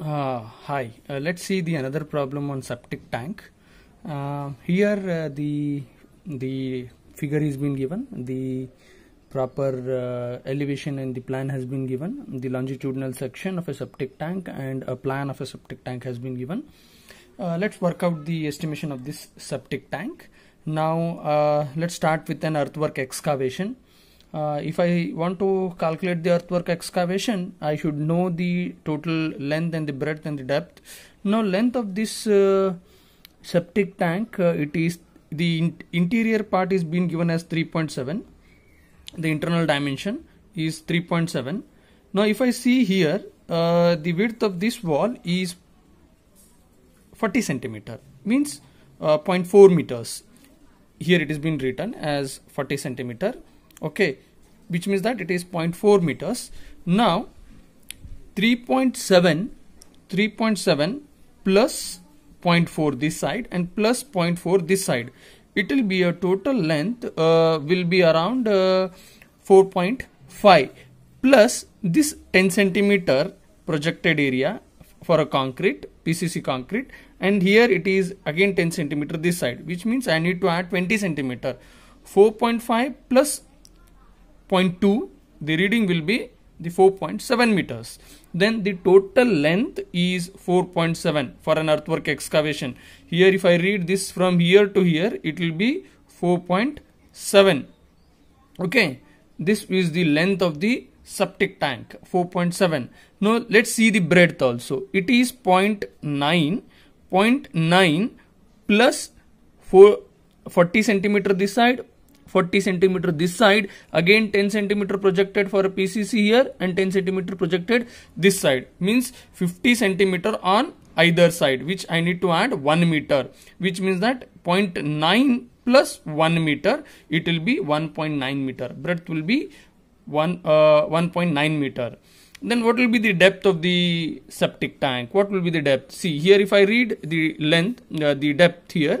Uh, hi, uh, let's see the another problem on septic tank. Uh, here uh, the the figure is been given, the proper uh, elevation and the plan has been given, the longitudinal section of a septic tank and a plan of a septic tank has been given. Uh, let's work out the estimation of this septic tank. Now let's start with an earthwork excavation uh, if I want to calculate the earthwork excavation, I should know the total length and the breadth and the depth. Now, length of this uh, septic tank, uh, it is the in interior part is being given as 3.7. The internal dimension is 3.7. Now, if I see here, uh, the width of this wall is 40 centimeter, means uh, 0.4 meters. Here it is being written as 40 centimeter okay which means that it is 0.4 meters now 3.7 3.7 plus 0.4 this side and plus 0.4 this side it will be a total length uh, will be around uh, 4.5 plus this 10 centimeter projected area for a concrete PCC concrete and here it is again 10 centimeter this side which means I need to add 20 centimeter 4.5 plus 0.2 the reading will be the 4.7 meters then the total length is 4.7 for an earthwork excavation here if i read this from here to here it will be 4.7 okay this is the length of the septic tank 4.7 now let's see the breadth also it is 0.9 0.9 plus 4 40 centimeter this side 40 centimeter this side again 10 centimeter projected for a PCC here and 10 centimeter projected this side means 50 centimeter on either side which I need to add 1 meter which means that 0.9 plus 1 meter it will be 1.9 meter breadth will be 1 uh, 1.9 meter then what will be the depth of the septic tank what will be the depth see here if I read the length uh, the depth here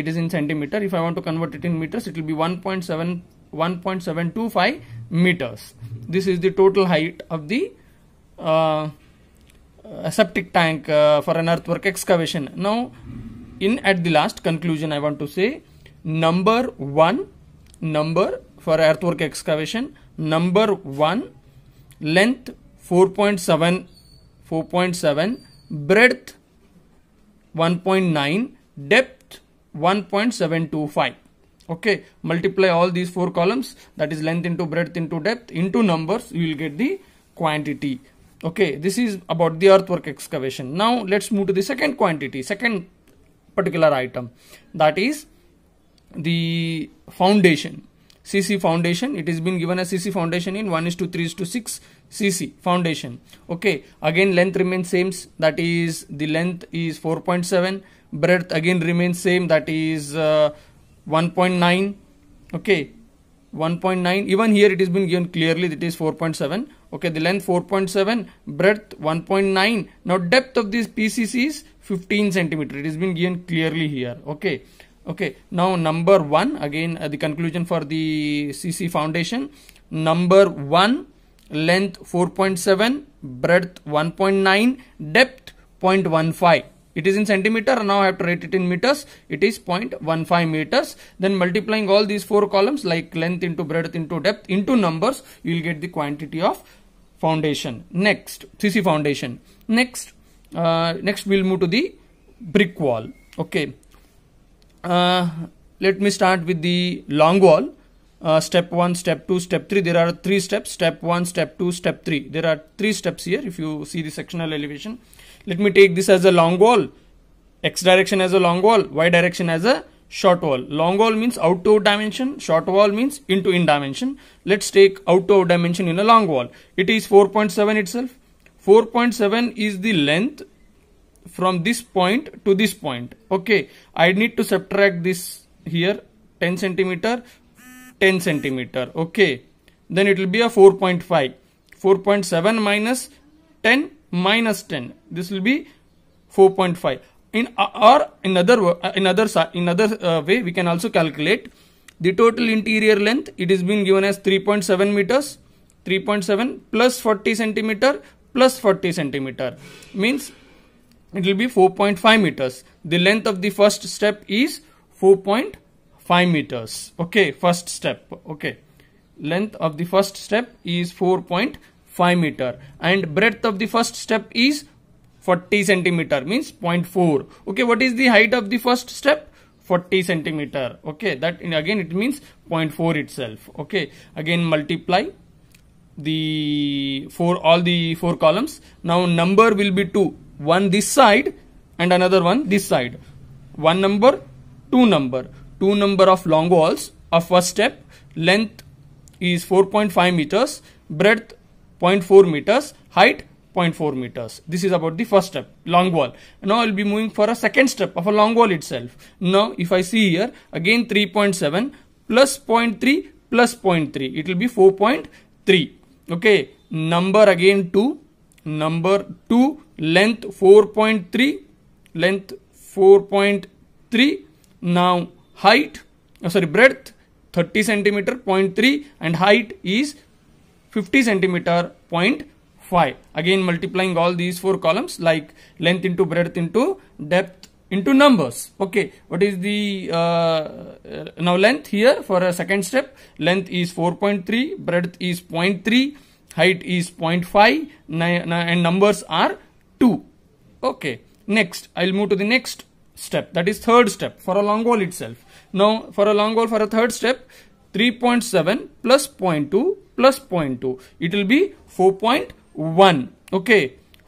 it is in centimeter if i want to convert it in meters it will be 1.7 1.725 meters this is the total height of the uh, uh, septic tank uh, for an earthwork excavation now in at the last conclusion i want to say number 1 number for earthwork excavation number 1 length 4.7 4.7 breadth 1.9 depth 1.725 okay multiply all these four columns that is length into breadth into depth into numbers you will get the quantity okay this is about the earthwork excavation now let's move to the second quantity second particular item that is the foundation cc foundation it is been given as cc foundation in 1 is to 3 is to 6 cc foundation okay again length remains same that is the length is 4.7 breadth again remains same that is uh, 1.9 okay 1.9 even here it is been given clearly that is 4.7 okay the length 4.7 breadth 1.9 now depth of this pcc is 15 centimeter it is been given clearly here okay okay now number one again uh, the conclusion for the cc foundation number one length 4.7 breadth 1.9 depth 0.15 it is in centimeter now i have to write it in meters it is 0.15 meters then multiplying all these four columns like length into breadth into depth into numbers you will get the quantity of foundation next cc foundation next uh, next we'll move to the brick wall okay uh, let me start with the long wall uh, step 1 step 2 step 3 there are three steps step 1 step 2 step 3 there are three steps here if you see the sectional elevation let me take this as a long wall x direction as a long wall y direction as a short wall long wall means out to dimension short wall means into in dimension let's take out to dimension in a long wall it is 4.7 itself 4.7 is the length from this point to this point. Okay, I need to subtract this here 10 centimeter, 10 centimeter. Okay, then it will be a 4.5. 4.7 minus 10 minus 10. This will be 4.5. In or in other in other in other uh, way, we can also calculate the total interior length. It is being given as 3.7 meters. 3.7 plus 40 centimeter plus 40 centimeter means it will be 4.5 meters. The length of the first step is 4.5 meters. Okay, first step. Okay, length of the first step is 4.5 meter and breadth of the first step is 40 centimeter means 0.4. Okay, what is the height of the first step? 40 centimeter. Okay, that again it means 0.4 itself. Okay, again multiply the four all the four columns. Now number will be 2 one this side and another one this side. One number, two number. Two number of long walls of first step. Length is 4.5 meters, breadth 0.4 meters, height 0.4 meters. This is about the first step, long wall. Now I will be moving for a second step of a long wall itself. Now if I see here, again 3.7 plus 0.3 plus 0.3, it will be 4.3. Okay, number again 2, number 2 length 4.3 length 4.3 now height oh sorry breadth 30 centimeter 0.3 and height is 50 centimeter 0.5 again multiplying all these four columns like length into breadth into depth into numbers okay what is the uh, uh now length here for a second step length is 4.3 breadth is 0.3 height is 0.5 and numbers are 2 okay next i'll move to the next step that is third step for a long wall itself now for a long wall for a third step 3.7 plus 0.2 plus 0.2 it will be 4.1 okay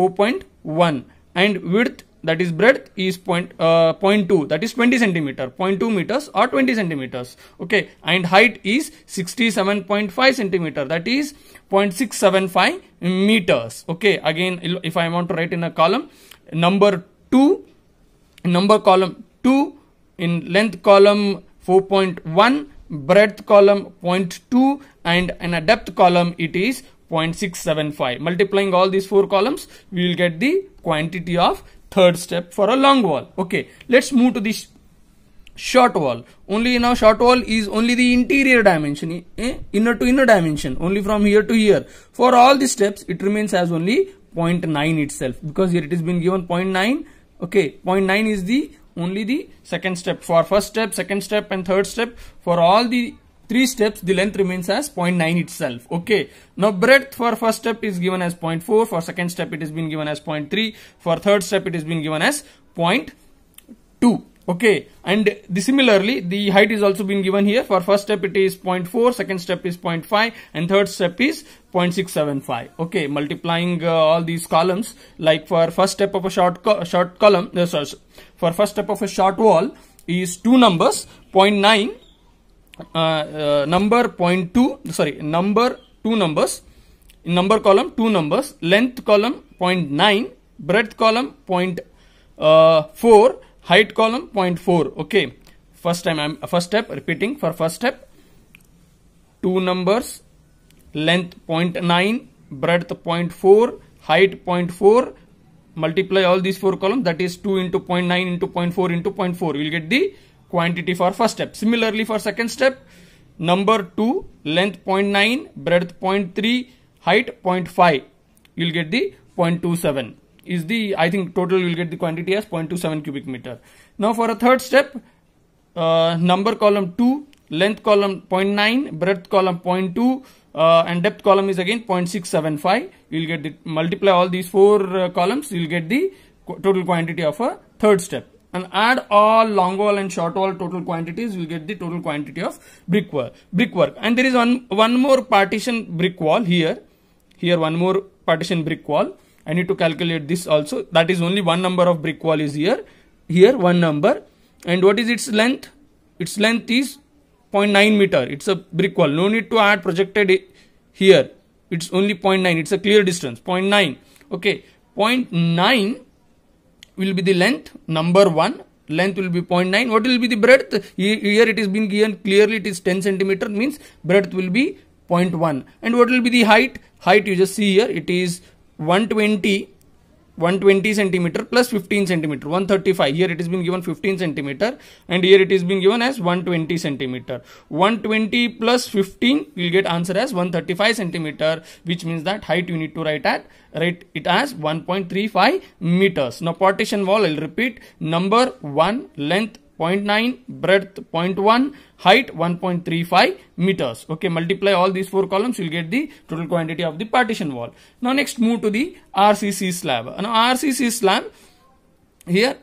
4.1 and width that is breadth is point, uh, 0.2 that is 20 centimeter 0.2 meters or 20 centimeters okay and height is 67.5 centimeter that is 0.675 meters okay again if i want to write in a column number 2 number column 2 in length column 4.1 breadth column 0.2 and in a depth column it is 0.675 multiplying all these four columns we will get the quantity of third step for a long wall. Okay, let's move to this short wall. Only now short wall is only the interior dimension, eh? inner to inner dimension, only from here to here. For all the steps, it remains as only 0.9 itself because here it has been given 0.9. Okay, 0.9 is the only the second step for first step, second step and third step for all the 3 steps the length remains as 0.9 itself okay now breadth for first step is given as 0.4 for second step it has been given as 0.3 for third step it has been given as 0.2 okay and the, similarly the height is also been given here for first step it is 0.4 second step is 0.5 and third step is 0.675 okay multiplying uh, all these columns like for first step of a short co short column uh, sorry, for first step of a short wall is two numbers 0.9 uh, uh, number point two sorry number two numbers in number column two numbers length column 0.9 breadth column uh, 0.4 height column 0.4 okay first time i'm first step repeating for first step two numbers length 0.9 breadth 0.4 height 0.4 multiply all these four columns that is 2 into 0.9 into 0.4 into 0.4 you will get the quantity for first step. Similarly for second step, number 2, length 0.9, breadth 0.3, height 0.5. You will get the 0.27 is the, I think total you will get the quantity as 0.27 cubic meter. Now for a third step, uh, number column 2, length column 0.9, breadth column 0.2, uh, and depth column is again 0.675. You will get the, multiply all these four uh, columns, you will get the total quantity of a third step and add all long wall and short wall total quantities we will get the total quantity of brickwork. brickwork and there is one one more partition brick wall here here one more partition brick wall i need to calculate this also that is only one number of brick wall is here here one number and what is its length its length is 0.9 meter it's a brick wall no need to add projected here it's only 0.9 it's a clear distance 0.9 okay 0.9 will be the length number 1 length will be 0.9 what will be the breadth here it is been given clearly it is 10 centimeter means breadth will be 0.1 and what will be the height height you just see here it is 120 120 centimeter plus 15 centimeter 135 here it is being given 15 centimeter and here it is being given as 120 centimeter 120 plus 15 will get answer as 135 centimeter which means that height you need to write at write it as 1.35 meters now partition wall i'll repeat number 1 length 0.9, breadth 0.1, height 1.35 meters. Okay, multiply all these four columns, you'll get the total quantity of the partition wall. Now next move to the RCC slab. Now RCC slab, here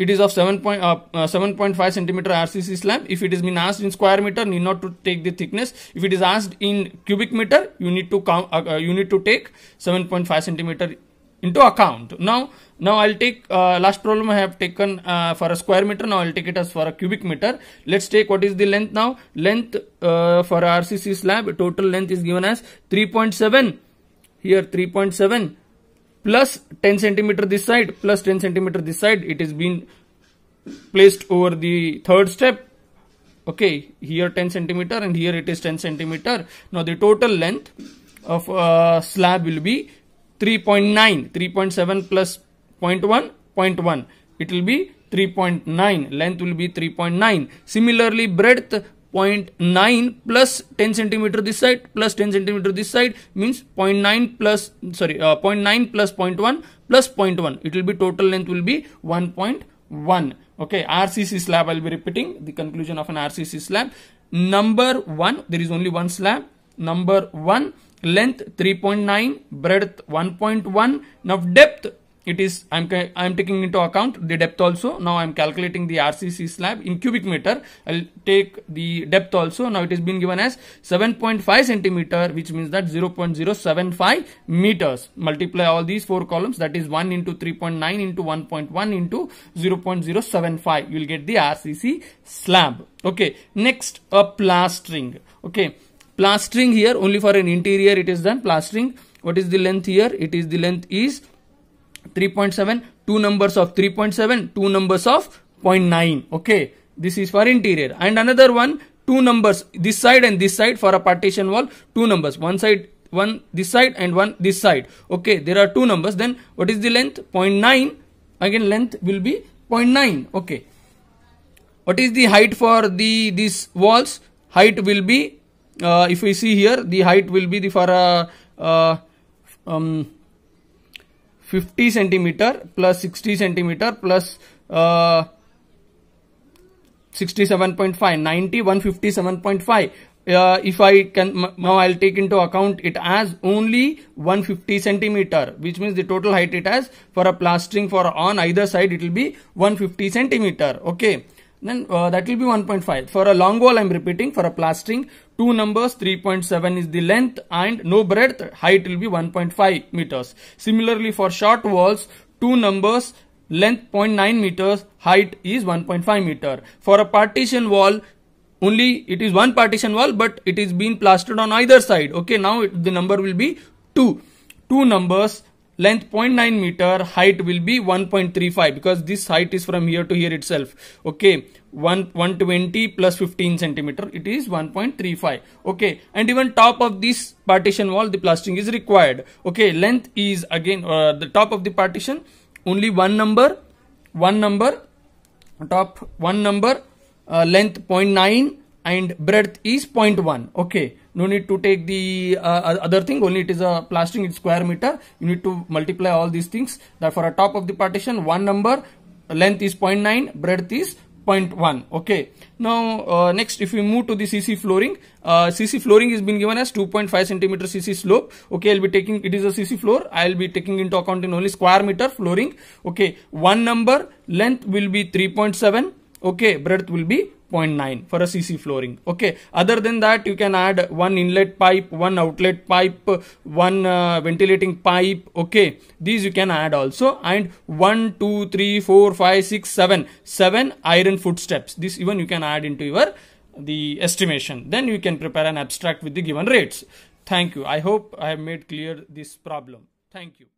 it is of 7 uh, uh, 7.5 centimeter RCC slab. If it is been asked in square meter, need not to take the thickness. If it is asked in cubic meter, you need to count, uh, uh you need to take 7.5 centimeter into account. Now, now I'll take uh, last problem I have taken uh, for a square meter. Now I'll take it as for a cubic meter. Let's take what is the length now. Length uh, for RCC slab total length is given as 3.7. Here 3.7 plus 10 centimeter this side plus 10 centimeter this side. It is being placed over the third step. Okay, here 10 centimeter and here it is 10 centimeter. Now the total length of uh, slab will be 3.9 3.7 plus 0.1 0.1 it will be 3.9 length will be 3.9 similarly breadth 0.9 plus 10 centimeter this side plus 10 centimeter this side means 0.9 plus sorry uh, 0.9 plus 0.1 plus 0.1 it will be total length will be 1.1 okay rcc slab i'll be repeating the conclusion of an rcc slab number 1 there is only one slab number 1 length 3.9 breadth 1.1 now depth it is I'm, I'm taking into account the depth also now I'm calculating the RCC slab in cubic meter I'll take the depth also now it has been given as 7.5 centimeter which means that 0.075 meters multiply all these four columns that is 1 into 3.9 into 1.1 into 0.075 you'll get the RCC slab okay next a plastering okay plastering here only for an interior it is done plastering what is the length here it is the length is 3.7 two numbers of 3.7 two numbers of 0.9 okay this is for interior and another one two numbers this side and this side for a partition wall two numbers one side one this side and one this side okay there are two numbers then what is the length 0.9 again length will be 0.9 okay what is the height for the these walls height will be uh, if we see here the height will be the for a uh, uh, um, 50 centimeter plus 60 centimeter plus uh, 67.5 90 157.5 uh, if I can now I'll take into account it as only 150 centimeter which means the total height it has for a plastering for on either side it will be 150 centimeter okay then uh, that will be 1.5 for a long wall i'm repeating for a plastering two numbers 3.7 is the length and no breadth height will be 1.5 meters similarly for short walls two numbers length 0.9 meters height is 1.5 meter for a partition wall only it is one partition wall but it is being plastered on either side okay now it, the number will be 2 two numbers length 0.9 meter height will be 1.35 because this height is from here to here itself okay 1 120 plus 15 centimeter it is 1.35 okay and even top of this partition wall the plastering is required okay length is again uh, the top of the partition only one number one number top one number uh, length 0.9 and breadth is 0.1 okay no need to take the uh, other thing only it is a plastering square meter you need to multiply all these things therefore a top of the partition one number length is 0.9 breadth is 0.1 okay now uh, next if we move to the cc flooring uh, cc flooring is been given as 2.5 centimeter cc slope okay i'll be taking it is a cc floor i'll be taking into account in only square meter flooring okay one number length will be 3.7 okay breadth will be 0.9 for a cc flooring okay other than that you can add one inlet pipe one outlet pipe one uh, ventilating pipe okay these you can add also and 1 2 3 4 5 6 7 7 iron footsteps this even you can add into your the estimation then you can prepare an abstract with the given rates thank you i hope i have made clear this problem thank you